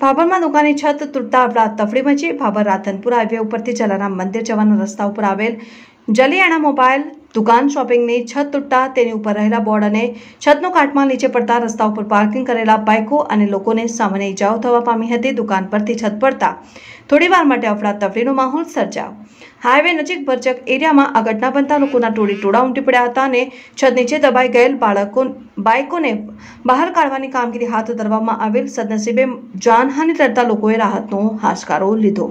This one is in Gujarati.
भाबरमा मी छत तुटता तफडी मची भाबर राधनपूर हायवे उपरती चलाराम मंदिर जवाना रस्ता जली जलियाणा मोबाईल દુકાન શોપિંગ ને છત તા તેની ઉપર રહેલા બોર્ડ અને છત નો કાટમાલ નીચે પડતા રસ્તા ઉપર પાર્કિંગ કરેલા બાઇકો અને લોકો ને સામે એ જાવ થવા પામી હતી દુકાન પર થી છત પડતા થોડીવાર માટે અપડા તવડે નો માહોલ સર્જા હાઈવે નજીક ભરચક એરિયા માં આગટના બનતા લોકો ના ટોળી ટોડા ઉંટી પડ્યા હતા ને છત નીચે દબાય ગયેલ બાળકો ને બાઇકો ને બહાર કાઢવાની કામગીરી હાથે દરવામાં આવેલ સદનસીબે જાનહાનિ તડતા લોકો એ રાહત નો હાસકારો લીધો